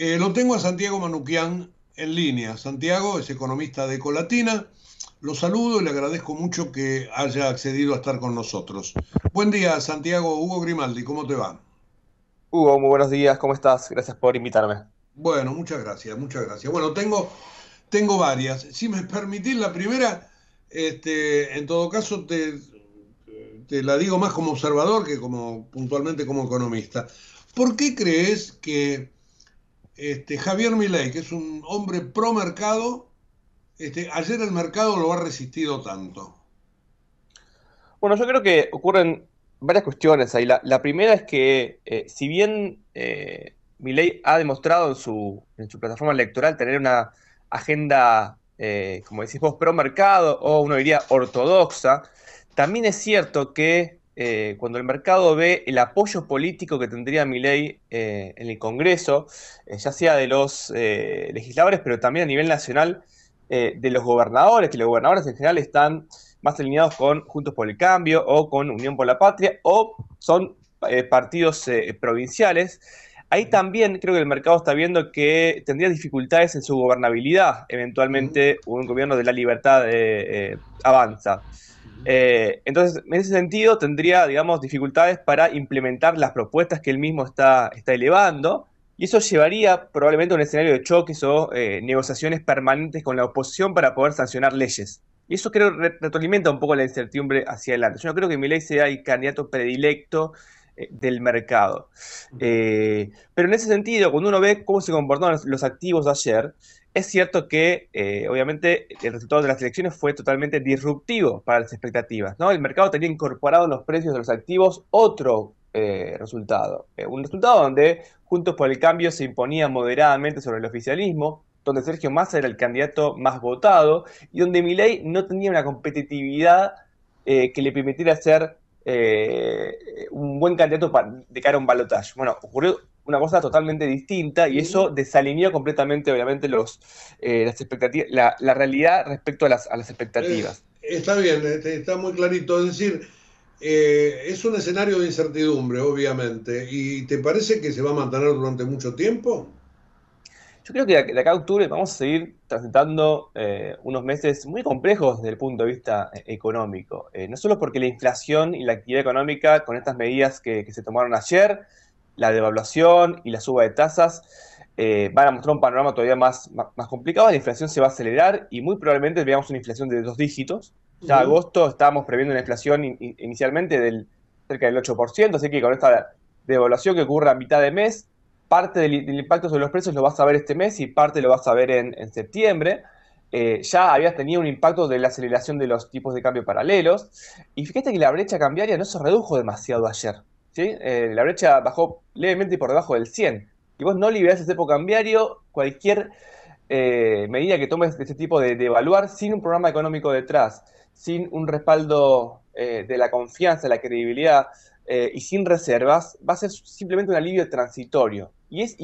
Eh, lo tengo a Santiago Manuquian en línea. Santiago es economista de Colatina. Lo saludo y le agradezco mucho que haya accedido a estar con nosotros. Buen día, Santiago. Hugo Grimaldi, ¿cómo te va? Hugo, muy buenos días. ¿Cómo estás? Gracias por invitarme. Bueno, muchas gracias, muchas gracias. Bueno, tengo, tengo varias. Si me permitís la primera, este, en todo caso te, te la digo más como observador que como puntualmente como economista. ¿Por qué crees que este, Javier Milei, que es un hombre pro mercado, este, ayer el mercado lo ha resistido tanto. Bueno, yo creo que ocurren varias cuestiones ahí. La, primera es que, eh, si bien eh, Milei ha demostrado en su, plataforma electoral tener una agenda, eh, como decís vos, pro mercado o uno diría ortodoxa, también es cierto que eh, cuando el mercado ve el apoyo político que tendría mi ley eh, en el Congreso, eh, ya sea de los legisladores, pero también a nivel nacional, de los gobernadores, que los gobernadores en general están más alineados con Juntos por el Cambio o con Unión por la Patria, o son partidos provinciales. Ahí también creo que el mercado está viendo que tendría dificultades en su gobernabilidad, eventualmente un gobierno de la libertad avanza. Eh, entonces, en ese sentido, tendría, digamos, dificultades para implementar las propuestas que él mismo está, está elevando, y eso llevaría probablemente a un escenario de choques o eh, negociaciones permanentes con la oposición para poder sancionar leyes. Y eso creo que retroalimenta un poco la incertidumbre hacia adelante. Yo no creo que mi ley sea el candidato predilecto eh, del mercado. Eh, pero en ese sentido, cuando uno ve cómo se comportaron los activos de ayer, es cierto que eh, obviamente el resultado de las elecciones fue totalmente disruptivo para las expectativas. ¿no? El mercado tenía incorporado en los precios de los activos otro resultado. un resultado donde Juntos por el Cambio se imponía moderadamente sobre el oficialismo, donde Sergio Massa era el candidato más votado y donde Milei no tenía una competitividad que le permitiera ser eh, un buen candidato de cara a un balotaje. Bueno, ocurrió una cosa totalmente distinta y eso desalineó completamente, obviamente, los, eh, las expectativas, la, la, realidad respecto a las, a las expectativas. Eh, está bien, está muy clarito. Es decir, es un escenario de incertidumbre, obviamente. ¿Y te parece que se va a mantener durante mucho tiempo? Yo creo que de acá a octubre vamos a seguir transitando eh, unos meses muy complejos desde el punto de vista eh, económico. Eh, no solo porque la inflación y la actividad económica, con estas medidas que, se tomaron ayer, la devaluación y la suba de tasas, van a mostrar un panorama todavía más, más, complicado. La inflación se va a acelerar y muy probablemente veamos una inflación de dos dígitos. Ya agosto estábamos previendo una inflación inicialmente del cerca del 8%, así que con esta devaluación que ocurre a mitad de mes, parte del, impacto sobre los precios lo vas a ver este mes y parte lo vas a ver en, septiembre. Eh, ya habías tenido un impacto de la aceleración de los tipos de cambio paralelos. Y fíjate que la brecha cambiaria no se redujo demasiado ayer. ¿sí? Eh, la brecha bajó levemente por debajo del 100. Y vos no liberás ese tipo cambiario, cualquier eh, medida que tomes de este tipo de, de, evaluar sin un programa económico detrás, sin un respaldo de la confianza, la credibilidad eh, y sin reservas, va a ser simplemente un alivio transitorio. Y es,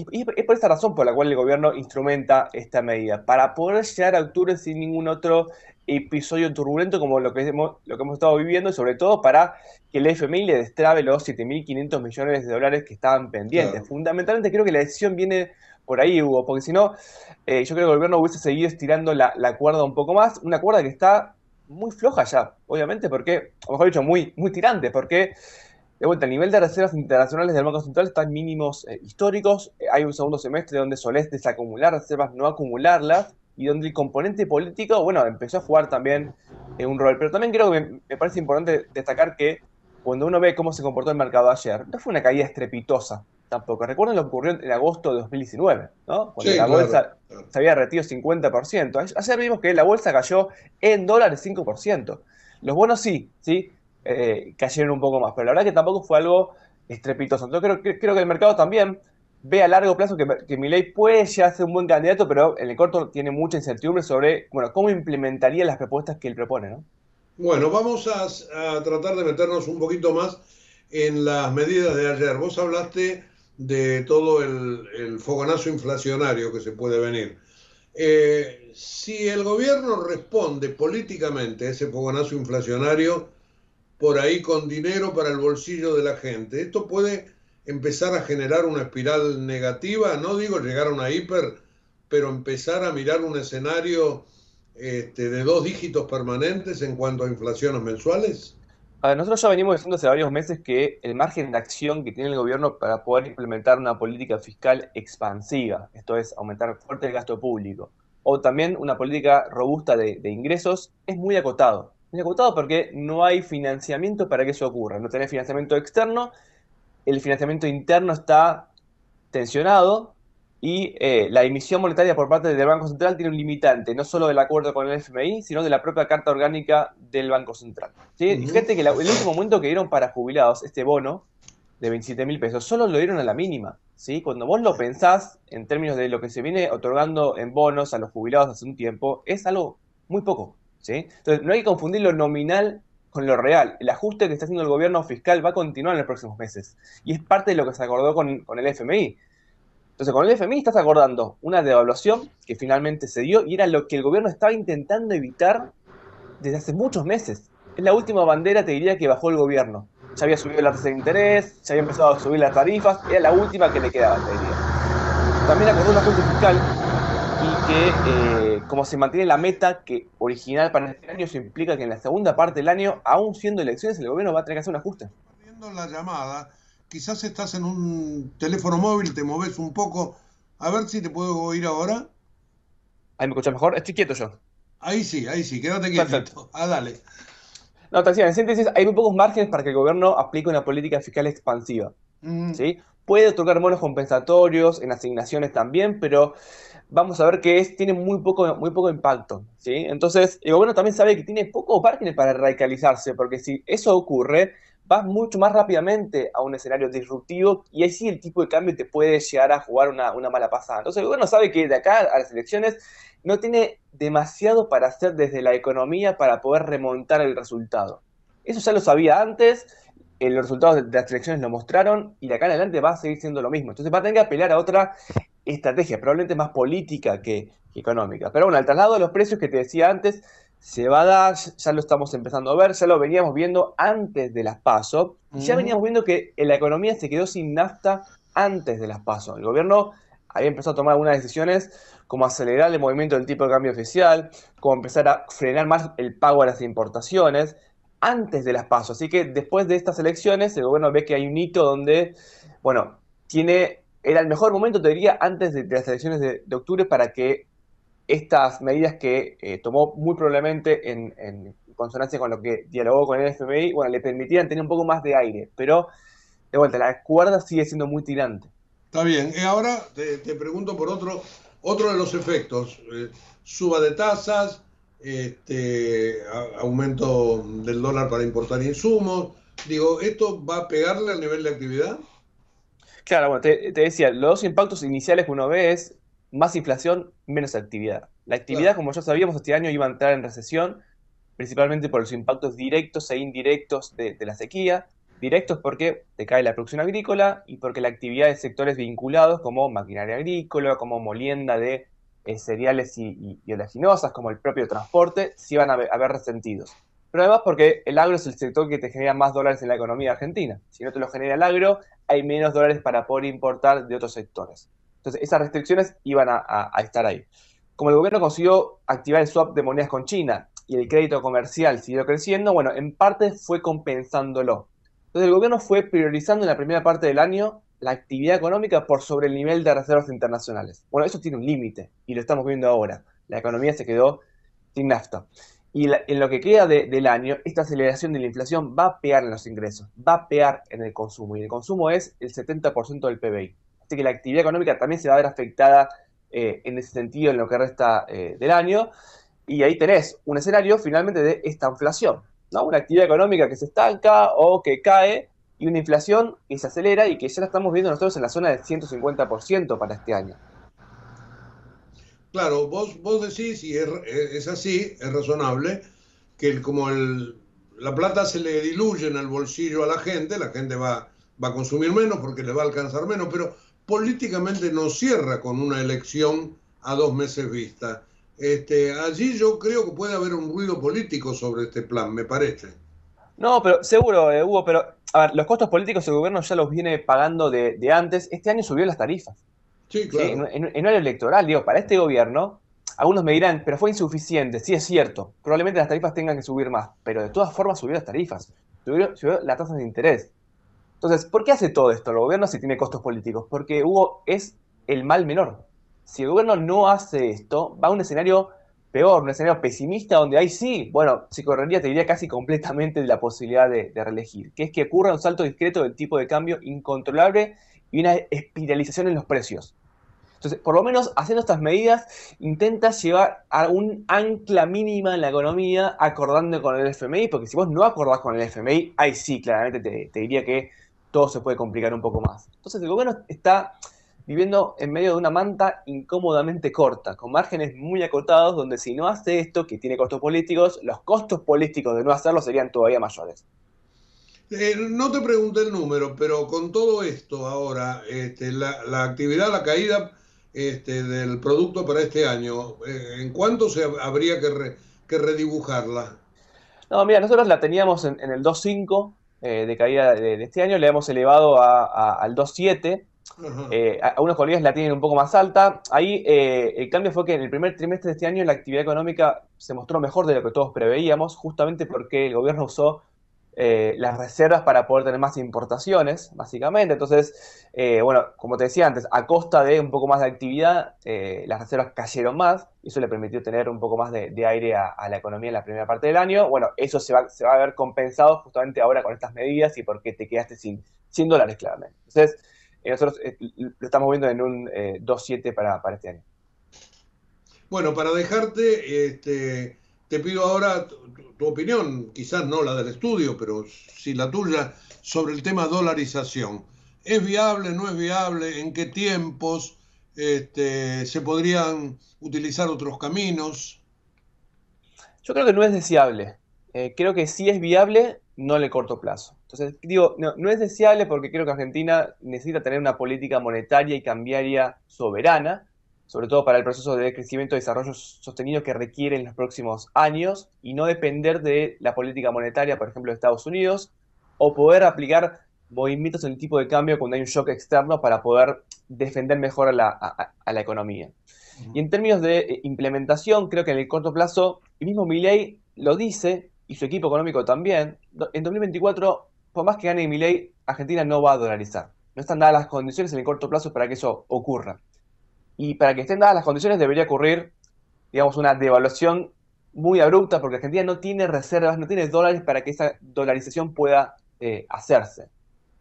por esta razón por la cual el gobierno instrumenta esta medida, para poder llegar a octubre sin ningún otro episodio turbulento como lo que hemos, lo que hemos estado viviendo, y sobre todo para que el FMI le destrabe los 7.500 millones de dólares que estaban pendientes. Fundamentalmente creo que la decisión viene por ahí, Hugo, porque si no, eh, yo creo que el gobierno hubiese seguido estirando la, cuerda un poco más, una cuerda que está muy floja ya, obviamente, porque, o mejor dicho, muy, muy tirante, porque de vuelta, el nivel de reservas internacionales del Banco Central está en mínimos eh, históricos. Eh, hay un segundo semestre donde solés desacumular reservas, no acumularlas, y donde el componente político, bueno, empezó a jugar también eh, un rol. Pero también creo que me, parece importante destacar que cuando uno ve cómo se comportó el mercado ayer, no fue una caída estrepitosa tampoco. Recuerden lo que ocurrió en agosto de 2019, ¿no? Cuando la bolsa se había retido 50%. Ayer vimos que la bolsa cayó en dólares 5%. Los bonos sí, ¿sí? Eh, cayeron un poco más. Pero la verdad que tampoco fue algo estrepitoso. Entonces creo, que el mercado también ve a largo plazo que, que puede ya ser un buen candidato, pero en el corto tiene mucha incertidumbre sobre bueno, cómo implementaría las propuestas que él propone. ¿no? Bueno, vamos a, tratar de meternos un poquito más en las medidas de ayer. Vos hablaste de todo el, fogonazo inflacionario que se puede venir. Eh, si el gobierno responde políticamente a ese fogonazo inflacionario, por ahí con dinero para el bolsillo de la gente. Esto puede empezar a generar una espiral negativa, no digo llegar a una hiper, pero empezar a mirar un escenario este, de dos dígitos permanentes en cuanto a inflaciones mensuales? A nosotros ya venimos diciendo hace varios meses que el margen de acción que tiene el gobierno para poder implementar una política fiscal expansiva, esto es, aumentar fuerte el gasto público, o también una política robusta de ingresos, es muy acotado acotado porque no hay financiamiento para que eso ocurra. No tenés financiamiento externo, el financiamiento interno está tensionado y eh, la emisión monetaria por parte del Banco Central tiene un limitante, no solo del acuerdo con el FMI, sino de la propia carta orgánica del Banco Central. Fíjate que el último momento que dieron para jubilados este bono de 27 mil pesos, solo lo dieron a la mínima. ¿sí? Cuando vos lo pensás en términos de lo que se viene otorgando en bonos a los jubilados hace un tiempo, es algo muy poco. Entonces, no hay que confundir lo nominal con lo real. El ajuste que está haciendo el gobierno fiscal va a continuar en los próximos meses. Y es parte de lo que se acordó con, el FMI. Entonces, con el FMI estás acordando una devaluación que finalmente se dio y era lo que el gobierno estaba intentando evitar desde hace muchos meses. Es la última bandera, te diría, que bajó el gobierno. Ya había subido la tasa de interés, ya había empezado a subir las tarifas, era la última que le quedaba, te diría. También acordó un ajuste fiscal y que eh, como se mantiene la meta que original para este año, se implica que en la segunda parte del año, aún siendo elecciones, el gobierno va a tener que hacer un ajuste. la llamada, quizás estás en un teléfono móvil, te mueves un poco. A ver si te puedo oír ahora. Ahí me escuchas mejor. Estoy quieto yo. Ahí sí, ahí sí, quédate quieto. Ah, dale. No, te en síntesis, hay muy pocos márgenes para que el gobierno aplique una política fiscal expansiva. Mm. ¿sí? Puede tocar bonos compensatorios en asignaciones también, pero vamos a ver que tiene muy poco, muy poco impacto. ¿sí? Entonces, el gobierno también sabe que tiene poco margen para radicalizarse, porque si eso ocurre, vas mucho más rápidamente a un escenario disruptivo y así el tipo de cambio te puede llegar a jugar una, una mala pasada. Entonces, el gobierno sabe que de acá a las elecciones no tiene demasiado para hacer desde la economía para poder remontar el resultado. Eso ya lo sabía antes eh, los resultados de, las elecciones lo mostraron y de acá en adelante va a seguir siendo lo mismo. Entonces va a tener que apelar a otra estrategia, probablemente más política que, económica. Pero bueno, al traslado de los precios que te decía antes, se va a dar, ya lo estamos empezando a ver, ya lo veníamos viendo antes de las pasos, y ya veníamos viendo que eh, la economía se quedó sin nafta antes de las PASO. El gobierno había empezado a tomar algunas decisiones como acelerar el movimiento del tipo de cambio oficial, como empezar a frenar más el pago a las importaciones, antes de las pasos. Así que después de estas elecciones, el gobierno ve que hay un hito donde, bueno, tiene, era el mejor momento, te diría, antes de, las elecciones de, octubre para que estas medidas que eh, tomó muy probablemente en, consonancia con lo que dialogó con el FMI, bueno, le permitieran tener un poco más de aire, pero de vuelta, la cuerda sigue siendo muy tirante. Está bien, y eh, ahora te, pregunto por otro, otro de los efectos, eh, suba de tasas, este, aumento del dólar para importar insumos. Digo, ¿esto va a pegarle al nivel de actividad? Claro, bueno, te, decía, los dos impactos iniciales que uno ve es más inflación, menos actividad. La actividad, como ya sabíamos, este año iba a entrar en recesión, principalmente por los impactos directos e indirectos de, de la sequía. Directos porque te cae la producción agrícola y porque la actividad de sectores vinculados como maquinaria agrícola, como molienda de eh, cereales y, oleaginosas, como el propio transporte, sí iban a haber resentidos. Pero además porque el agro es el sector que te genera más dólares en la economía argentina. Si no te lo genera el agro, hay menos dólares para poder importar de otros sectores. Entonces, esas restricciones iban a estar ahí. Como el gobierno consiguió activar el swap de monedas con China y el crédito comercial siguió creciendo, bueno, en parte fue compensándolo. Entonces el gobierno fue priorizando en la primera parte del año la actividad económica por sobre el nivel de reservas internacionales. Bueno, eso tiene un límite y lo estamos viendo ahora. La economía se quedó sin nafta. Y en lo que queda del año, esta aceleración de la inflación va a pegar en los ingresos, va a pegar en el consumo. Y el consumo es el 70% del PBI. Así que la actividad económica también se va a ver afectada eh, en ese sentido en lo que resta eh, del año. Y ahí tenés un escenario finalmente de esta inflación, ¿no? Una actividad económica que se estanca o que cae y una inflación que se acelera y que ya la estamos viendo nosotros en la zona del 150% para este año. Claro, vos, vos decís, y es, así, es razonable, que como la plata se le diluye en el bolsillo a la gente, la gente va, va a consumir menos porque le va a alcanzar menos, pero políticamente no cierra con una elección a dos meses vista. Este, allí yo creo que puede haber un ruido político sobre este plan, me parece. No, pero seguro, eh, Hugo, pero a ver, los costos políticos el gobierno ya los viene pagando de, antes. Este año subió las tarifas. Sí, claro. En, el electoral, digo, para este gobierno, algunos me dirán, pero fue insuficiente. Sí, es cierto. Probablemente las tarifas tengan que subir más, pero de todas formas subió las tarifas. Subió, subió las tasas de interés. Entonces, ¿por qué hace todo esto el gobierno si tiene costos políticos? Porque Hugo es el mal menor. Si el gobierno no hace esto, va a un escenario peor, un escenario pesimista donde ahí sí, bueno, si correría, te diría casi completamente la posibilidad de, reelegir, que es que ocurra un salto discreto del tipo de cambio incontrolable y una espiralización en los precios. Entonces, por lo menos haciendo estas medidas, intenta llevar a un ancla mínima en la economía acordando con el FMI, porque si vos no acordás con el FMI, ahí sí, claramente te, te diría que todo se puede complicar un poco más. Entonces, el gobierno está viviendo en medio de una manta incómodamente corta, con márgenes muy acotados donde si no hace esto, que tiene costos políticos, los costos políticos de no hacerlo serían todavía mayores. Eh, no te pregunté el número, pero con todo esto ahora, este, la, actividad, la caída este, del producto para este año, eh, ¿en cuánto se habría que, redibujarla? No, mira, nosotros la teníamos en, el 2.5 eh, de caída de, este año, la hemos elevado al 2.7 eh, a unos eh, algunos colegas la tienen un poco más alta. Ahí eh, el cambio fue que en el primer trimestre de este año la actividad económica se mostró mejor de lo que todos preveíamos, justamente porque el gobierno usó eh, las reservas para poder tener más importaciones, básicamente. Entonces, bueno, como te decía antes, a costa de un poco más de actividad, las reservas cayeron más y eso le permitió tener un poco más de, aire a, la economía en la primera parte del año. Bueno, eso se va, a ver compensado justamente ahora con estas medidas y porque te quedaste sin dólares, claramente. Entonces, y eh, nosotros eh, lo estamos viendo en un 2.7 eh, para, para este año. Bueno, para dejarte, este, te pido ahora tu, opinión, quizás no la del estudio, pero sí la tuya, sobre el tema dolarización. ¿Es viable, no es viable? ¿En qué tiempos este, se podrían utilizar otros caminos? Yo creo que no es deseable. creo que sí es viable no en el corto plazo. Entonces, digo, no, es deseable porque creo que Argentina necesita tener una política monetaria y cambiaria soberana, sobre todo para el proceso de crecimiento y desarrollo sostenido que requiere en los próximos años, y no depender de la política monetaria, por ejemplo, de Estados Unidos, o poder aplicar movimientos en el tipo de cambio cuando hay un shock externo para poder defender mejor a la, economía. Y en términos de eh, implementación, creo que en el corto plazo, y mismo Milley lo dice, y su equipo económico también, en 2024, por más que gane Milei, Argentina no va a dolarizar. No están dadas las condiciones en el corto plazo para que eso ocurra. Y para que estén dadas las condiciones debería ocurrir, digamos, una devaluación muy abrupta, porque Argentina no tiene reservas, no tiene dólares para que esa dolarización pueda eh, hacerse.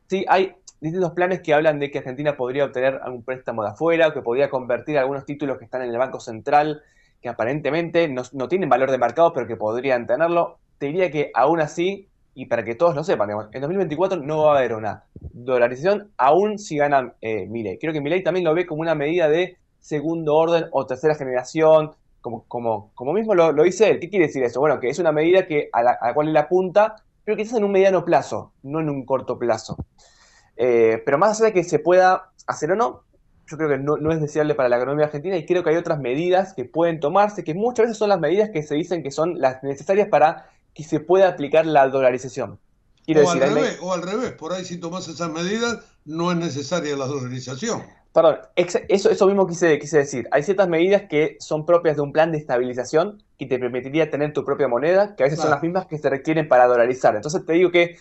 Sí, hay distintos planes que hablan de que Argentina podría obtener algún préstamo de afuera, o que podría convertir algunos títulos que están en el Banco Central, que aparentemente no tienen valor de mercado, pero que podrían tenerlo diría que aún así, y para que todos lo sepan, en 2024 no va a haber una dolarización, aún si gana eh, Creo que Milei también lo ve como una medida de segundo orden o tercera generación, como, como, como mismo lo, dice él. ¿Qué quiere decir eso? Bueno, que es una medida que, a, la, cual él apunta, pero quizás en un mediano plazo, no en un corto plazo. Eh, pero más allá de que se pueda hacer o no, yo creo que no, no, es deseable para la economía argentina y creo que hay otras medidas que pueden tomarse, que muchas veces son las medidas que se dicen que son las necesarias para que se pueda aplicar la dolarización. o, al revés, o al revés, por ahí si tomas esas medidas no es necesaria la dolarización. Perdón, eso, eso mismo quise, quise decir. Hay ciertas medidas que son propias de un plan de estabilización que te permitiría tener tu propia moneda, que a veces son las mismas que se requieren para dolarizar. Entonces te digo que,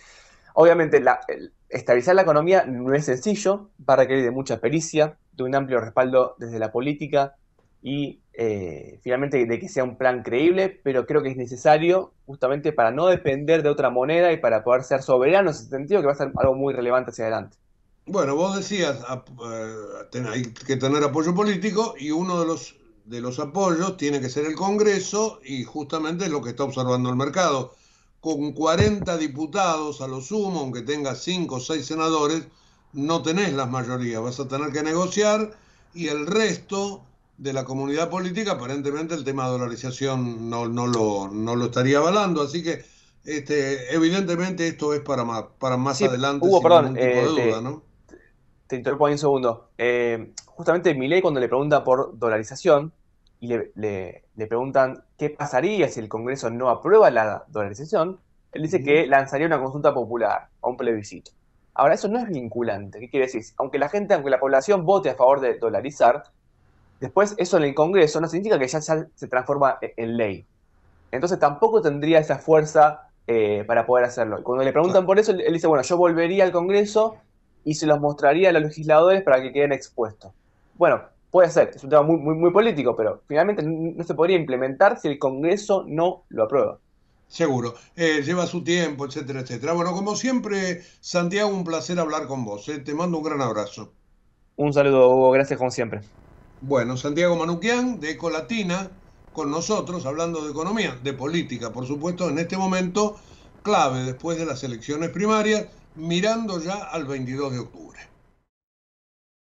obviamente, la, estabilizar la economía no es sencillo, va a requerir de mucha pericia, de un amplio respaldo desde la política, y eh, finalmente de que sea un plan creíble, pero creo que es necesario justamente para no depender de otra moneda y para poder ser soberano en ese sentido, que va a ser algo muy relevante hacia adelante. Bueno, vos decías, ah, eh, hay que tener apoyo político y uno de los, de los apoyos tiene que ser el Congreso y justamente es lo que está observando el mercado. Con 40 diputados a lo sumo, aunque tengas 5 o 6 senadores, no tenés las mayorías, vas a tener que negociar y el resto de la comunidad política, aparentemente el tema de dolarización no, no, lo, no estaría avalando, así que este, evidentemente esto es para más, para más adelante. Hugo, perdón, tipo eh, te, ¿no? interrumpo ahí un segundo. Eh, justamente Milei cuando le pregunta por dolarización y le, preguntan qué pasaría si el Congreso no aprueba la dolarización, él dice que lanzaría una consulta popular a un plebiscito. Ahora, eso no es vinculante. ¿Qué quiere decir? Aunque la gente, aunque la población vote a favor de dolarizar, Después, eso en el Congreso no significa que ya, se transforma e, en ley. Entonces tampoco tendría esa fuerza eh, para poder hacerlo. Y cuando le preguntan por eso, él dice, bueno, yo volvería al Congreso y se los mostraría a los legisladores para que queden expuestos. Bueno, puede ser, es un tema muy, muy, político, pero finalmente no se podría implementar si el Congreso no lo aprueba. Seguro, eh, lleva su tiempo, etcétera, etcétera. Bueno, como siempre, Santiago, un placer hablar con vos. Eh. Te mando un gran abrazo. Un saludo, Hugo, gracias como siempre. Bueno, Santiago Manuquian de Ecolatina con nosotros hablando de economía, de política, por supuesto, en este momento clave después de las elecciones primarias, mirando ya al 22 de octubre.